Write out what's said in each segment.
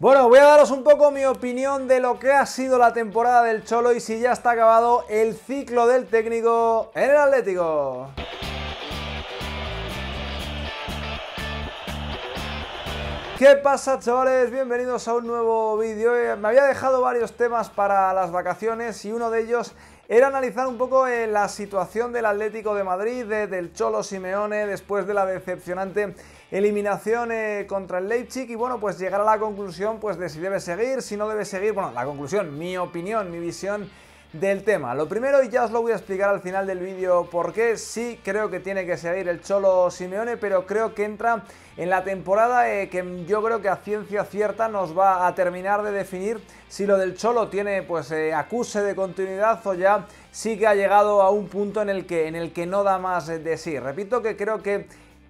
Bueno, voy a daros un poco mi opinión de lo que ha sido la temporada del Cholo y si ya está acabado el ciclo del técnico en el Atlético. ¿Qué pasa chavales? Bienvenidos a un nuevo vídeo. Eh, me había dejado varios temas para las vacaciones y uno de ellos era analizar un poco eh, la situación del Atlético de Madrid, desde el Cholo Simeone, después de la decepcionante eliminación contra el Leipzig y bueno, pues llegar a la conclusión pues de si debe seguir, si no debe seguir, bueno, la conclusión, mi opinión, mi visión del tema. Lo primero, y ya os lo voy a explicar al final del vídeo porque sí creo que tiene que seguir el Cholo Simeone, pero creo que entra en la temporada eh, que yo creo que a ciencia cierta nos va a terminar de definir si lo del Cholo tiene pues eh, acuse de continuidad o ya sí que ha llegado a un punto en el que, en el que no da más de sí. Repito que creo que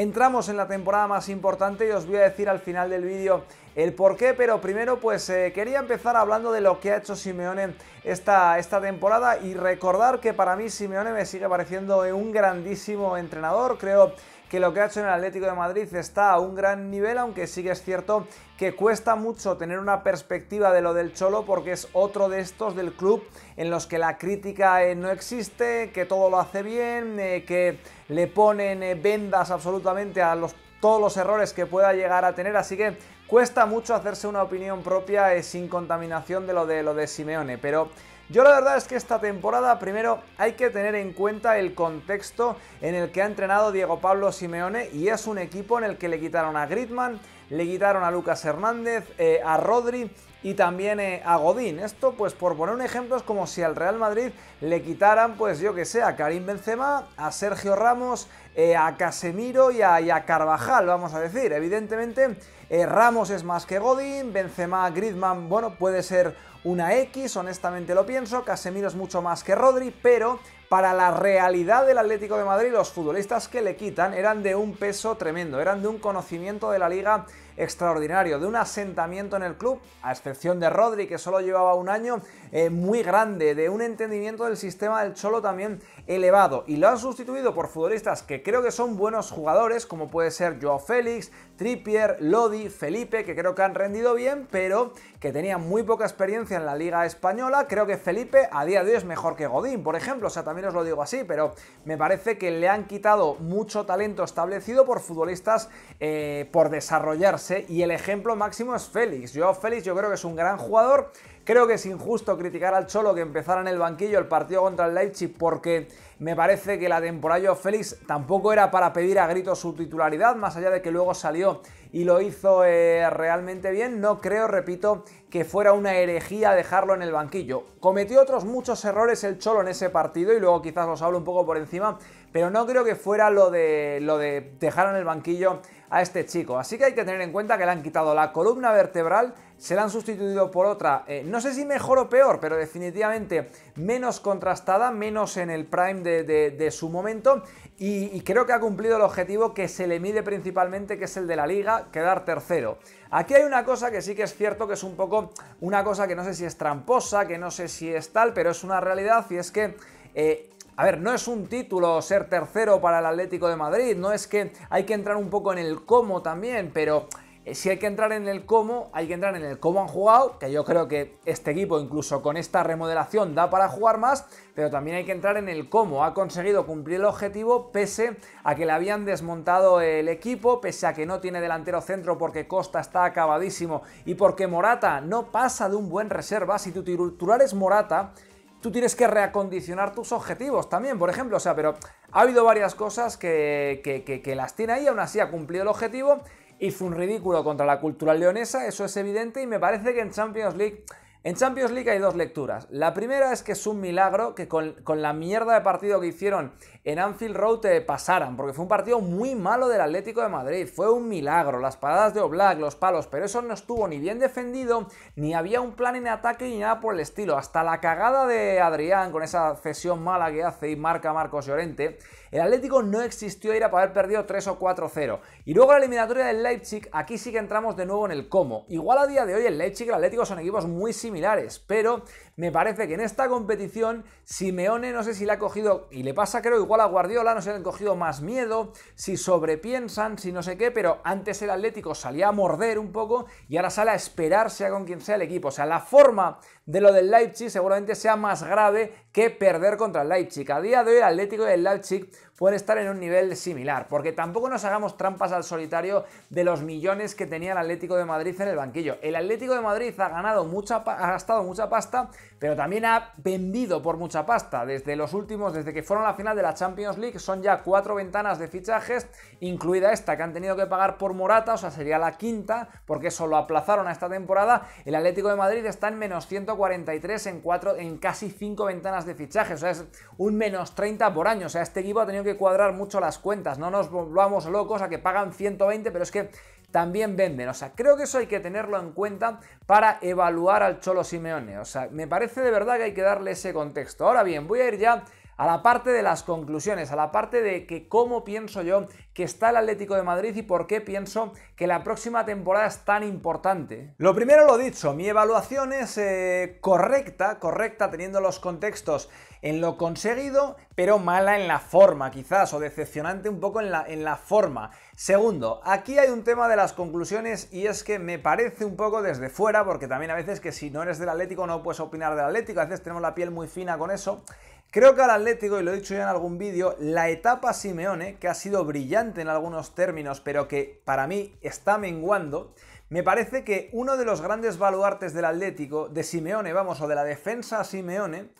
Entramos en la temporada más importante y os voy a decir al final del vídeo el por qué, pero primero pues eh, quería empezar hablando de lo que ha hecho Simeone esta, esta temporada y recordar que para mí Simeone me sigue pareciendo un grandísimo entrenador, creo que lo que ha hecho en el Atlético de Madrid está a un gran nivel, aunque sí que es cierto que cuesta mucho tener una perspectiva de lo del Cholo porque es otro de estos del club en los que la crítica eh, no existe, que todo lo hace bien, eh, que le ponen eh, vendas absolutamente a los, todos los errores que pueda llegar a tener, así que cuesta mucho hacerse una opinión propia sin contaminación de lo de lo de Simeone, pero yo la verdad es que esta temporada primero hay que tener en cuenta el contexto en el que ha entrenado Diego Pablo Simeone y es un equipo en el que le quitaron a Gritman, le quitaron a Lucas Hernández, eh, a Rodri y también eh, a Godín. Esto, pues por poner un ejemplo, es como si al Real Madrid le quitaran, pues yo que sé, a Karim Benzema, a Sergio Ramos, eh, a Casemiro y a, Carvajal, vamos a decir. Evidentemente, eh, Ramos es más que Godín, Benzema, Griezmann, bueno, puede ser una X, honestamente lo pienso, Casemiro es mucho más que Rodri, pero para la realidad del Atlético de Madrid, los futbolistas que le quitan eran de un peso tremendo, eran de un conocimiento de la liga extraordinario, de un asentamiento en el club, a excepción de Rodri, que solo llevaba un año, eh, muy grande, de un entendimiento del sistema del Cholo también elevado. Y lo han sustituido por futbolistas que creo que son buenos jugadores, como puede ser Joao Félix, Trippier, Lodi, Felipe, que creo que han rendido bien, pero que tenían muy poca experiencia en la Liga Española. Creo que Felipe a día de hoy es mejor que Godín, por ejemplo, o sea, también os lo digo así, pero me parece que le han quitado mucho talento establecido por futbolistas eh, por desarrollarse y el ejemplo máximo es Félix. yo Félix yo creo que es un gran jugador. Creo que es injusto criticar al Cholo que empezara en el banquillo el partido contra el Leipzig porque me parece que la temporada de Félix tampoco era para pedir a gritos su titularidad, más allá de que luego salió y lo hizo eh, realmente bien. No creo, repito, que fuera una herejía dejarlo en el banquillo. Cometió otros muchos errores el Cholo en ese partido y luego quizás los hablo un poco por encima, pero no creo que fuera lo de, lo de dejar en el banquillo a este chico. Así que hay que tener en cuenta que le han quitado la columna vertebral, se la han sustituido por otra, eh, no sé si mejor o peor, pero definitivamente menos contrastada, menos en el prime de, su momento. Y, creo que ha cumplido el objetivo que se le mide principalmente, que es el de la liga, quedar tercero. Aquí hay una cosa que sí que es cierto, que es un poco una cosa que no sé si es tramposa, que no sé si es tal, pero es una realidad y es que... Eh, a ver, no es un título ser tercero para el Atlético de Madrid, no es que hay que entrar un poco en el cómo también, pero eh, si hay que entrar en el cómo, hay que entrar en el cómo han jugado, que yo creo que este equipo incluso con esta remodelación da para jugar más, pero también hay que entrar en el cómo ha conseguido cumplir el objetivo pese a que le habían desmontado el equipo, pese a que no tiene delantero centro porque Costa está acabadísimo y porque Morata no pasa de un buen reserva, si tu titular es Morata, tú tienes que reacondicionar tus objetivos también, por ejemplo. O sea, pero ha habido varias cosas que, que, que, las tiene ahí, aún así ha cumplido el objetivo. Hizo un ridículo contra la cultura leonesa, eso es evidente, y me parece que en Champions League en Champions League hay dos lecturas. La primera es que es un milagro que con, la mierda de partido que hicieron en Anfield Road te pasaran, porque fue un partido muy malo del Atlético de Madrid. Fue un milagro, las paradas de Oblak, los palos, pero eso no estuvo ni bien defendido, ni había un plan en ataque ni nada por el estilo. Hasta la cagada de Adrián con esa cesión mala que hace y marca Marcos Llorente, el Atlético no existió ir a haber perdido 3 o 4-0. Y luego la eliminatoria del Leipzig, aquí sí que entramos de nuevo en el cómo. Igual a día de hoy el Leipzig y el Atlético son equipos muy similares similares, pero me parece que en esta competición Simeone no sé si le ha cogido, y le pasa creo igual a Guardiola, no sé si le han cogido más miedo, si sobrepiensan, si no sé qué, pero antes el Atlético salía a morder un poco y ahora sale a esperarse a con quien sea el equipo. O sea, la forma de lo del Leipzig seguramente sea más grave que perder contra el Leipzig. A día de hoy el Atlético y el Leipzig pueden estar en un nivel similar, porque tampoco nos hagamos trampas al solitario de los millones que tenía el Atlético de Madrid en el banquillo. El Atlético de Madrid ha ganado mucha ha gastado mucha pasta, pero también ha vendido por mucha pasta. Desde los últimos, desde que fueron a la final de la Champions League, son ya cuatro ventanas de fichajes, incluida esta que han tenido que pagar por Morata, o sea, sería la quinta, porque eso lo aplazaron a esta temporada. El Atlético de Madrid está en menos 140 43 en, cuatro, en casi 5 ventanas de fichaje. O sea, es un menos 30 por año. O sea, este equipo ha tenido que cuadrar mucho las cuentas. No nos volvamos locos a que pagan 120, pero es que también venden. O sea, creo que eso hay que tenerlo en cuenta para evaluar al Cholo Simeone. O sea, me parece de verdad que hay que darle ese contexto. Ahora bien, voy a ir ya a la parte de las conclusiones, a la parte de que cómo pienso yo que está el Atlético de Madrid y por qué pienso que la próxima temporada es tan importante. Lo primero lo dicho, mi evaluación es eh, correcta, correcta teniendo los contextos en lo conseguido, pero mala en la forma quizás, o decepcionante un poco en la, en la forma. Segundo, aquí hay un tema de las conclusiones y es que me parece un poco desde fuera, porque también a veces que si no eres del Atlético no puedes opinar del Atlético, a veces tenemos la piel muy fina con eso. Creo que al Atlético, y lo he dicho ya en algún vídeo, la etapa Simeone, que ha sido brillante en algunos términos, pero que para mí está menguando, me parece que uno de los grandes baluartes del Atlético, de Simeone, vamos, o de la defensa Simeone,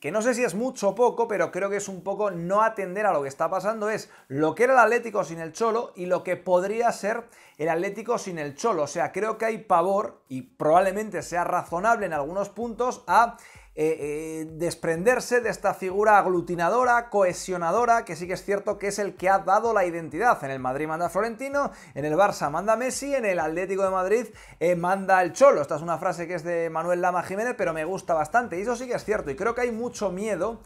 que no sé si es mucho o poco, pero creo que es un poco no atender a lo que está pasando, es lo que era el Atlético sin el Cholo y lo que podría ser el Atlético sin el Cholo. O sea, creo que hay pavor, y probablemente sea razonable en algunos puntos, a eh, eh, desprenderse de esta figura aglutinadora, cohesionadora, que sí que es cierto que es el que ha dado la identidad. En el Madrid manda Florentino, en el Barça manda Messi, en el Atlético de Madrid eh, manda el Cholo. Esta es una frase que es de Manuel Lama Jiménez, pero me gusta bastante. Y eso sí que es cierto. Y creo que hay mucho miedo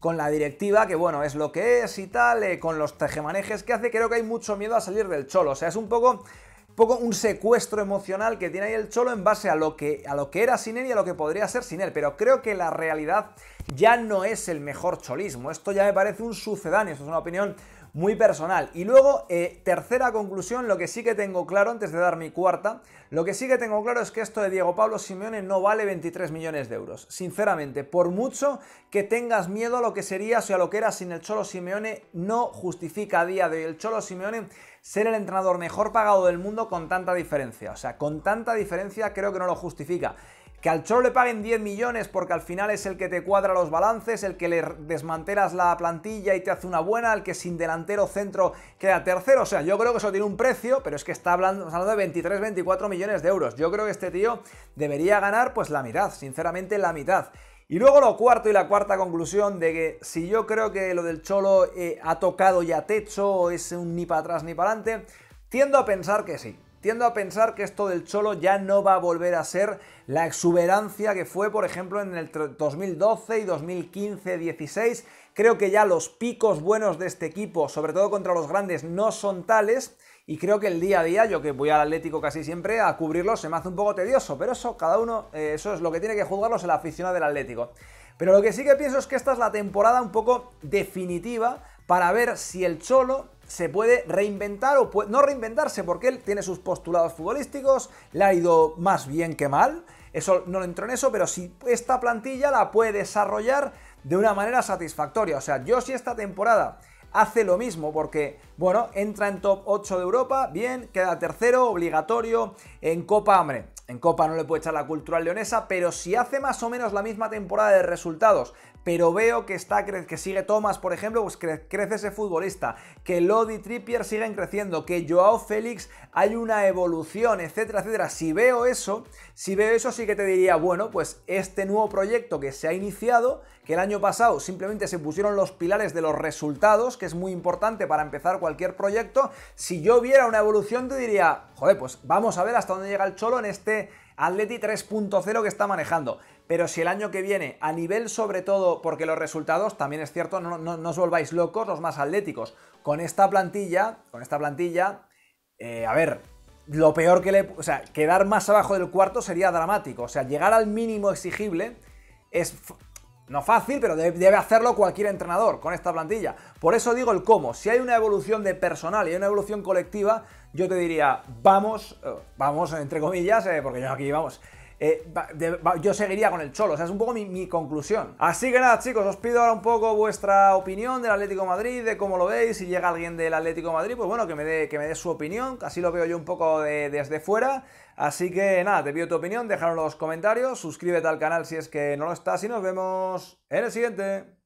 con la directiva, que bueno, es lo que es y tal, con los tejemanejes que hace, creo que hay mucho miedo a salir del cholo. O sea, es un poco poco un secuestro emocional que tiene ahí el Cholo en base a lo, que, a lo que era sin él y a lo que podría ser sin él. Pero creo que la realidad ya no es el mejor cholismo. Esto ya me parece un sucedáneo, esto es una opinión muy personal. Y luego, eh, tercera conclusión, lo que sí que tengo claro, antes de dar mi cuarta, lo que sí que tengo claro es que esto de Diego Pablo Simeone no vale 23 millones de euros. Sinceramente, por mucho que tengas miedo a lo que sería o a lo que era sin el Cholo Simeone, no justifica a día de hoy el Cholo Simeone ser el entrenador mejor pagado del mundo con tanta diferencia. O sea, con tanta diferencia creo que no lo justifica. Que al Cholo le paguen 10 millones porque al final es el que te cuadra los balances, el que le desmantelas la plantilla y te hace una buena, el que sin delantero centro queda tercero. O sea, yo creo que eso tiene un precio, pero es que está hablando, hablando de 23, 24 millones de euros. Yo creo que este tío debería ganar pues la mitad, sinceramente la mitad. Y luego lo cuarto y la cuarta conclusión de que si yo creo que lo del Cholo eh, ha tocado ya techo, es un ni para atrás ni para adelante, tiendo a pensar que sí. Tiendo a pensar que esto del Cholo ya no va a volver a ser la exuberancia que fue, por ejemplo, en el 2012 y 2015-16. Creo que ya los picos buenos de este equipo, sobre todo contra los grandes, no son tales. Y creo que el día a día, yo que voy al Atlético casi siempre, a cubrirlo se me hace un poco tedioso. Pero eso, cada uno, eh, eso es lo que tiene que juzgarlos el aficionado del Atlético. Pero lo que sí que pienso es que esta es la temporada un poco definitiva para ver si el Cholo se puede reinventar o no reinventarse porque él tiene sus postulados futbolísticos, le ha ido más bien que mal, eso no entro en eso, pero si esta plantilla la puede desarrollar de una manera satisfactoria. O sea, yo si esta temporada hace lo mismo porque, bueno, entra en top 8 de Europa, bien, queda tercero, obligatorio en Copa Hambre en Copa no le puede echar la cultura leonesa, pero si hace más o menos la misma temporada de resultados, pero veo que, está, que sigue Tomás, por ejemplo, pues crece ese futbolista, que Lodi Trippier siguen creciendo, que Joao Félix hay una evolución, etcétera, etcétera. Si veo eso, si veo eso sí que te diría, bueno, pues este nuevo proyecto que se ha iniciado, que el año pasado simplemente se pusieron los pilares de los resultados, que es muy importante para empezar cualquier proyecto, si yo viera una evolución te diría, joder, pues vamos a ver hasta dónde llega el Cholo en este Atleti 3.0 que está manejando. Pero si el año que viene, a nivel sobre todo, porque los resultados, también es cierto, no, os volváis locos los más atléticos. Con esta plantilla, con esta plantilla, eh, a ver, lo peor que le... O sea, quedar más abajo del cuarto sería dramático. O sea, llegar al mínimo exigible es... No fácil, pero debe hacerlo cualquier entrenador con esta plantilla. Por eso digo el cómo. Si hay una evolución de personal y hay una evolución colectiva, yo te diría, vamos, eh, vamos, entre comillas, eh, porque yo aquí, vamos, eh, yo seguiría con el Cholo, o sea, es un poco mi, conclusión. Así que nada, chicos, os pido ahora un poco vuestra opinión del Atlético Madrid, de cómo lo veis, si llega alguien del Atlético Madrid, pues bueno, que me dé, que me dé su opinión, así lo veo yo un poco desde fuera. Así que nada, te pido tu opinión, déjalo en los comentarios, suscríbete al canal si es que no lo estás y nos vemos en el siguiente.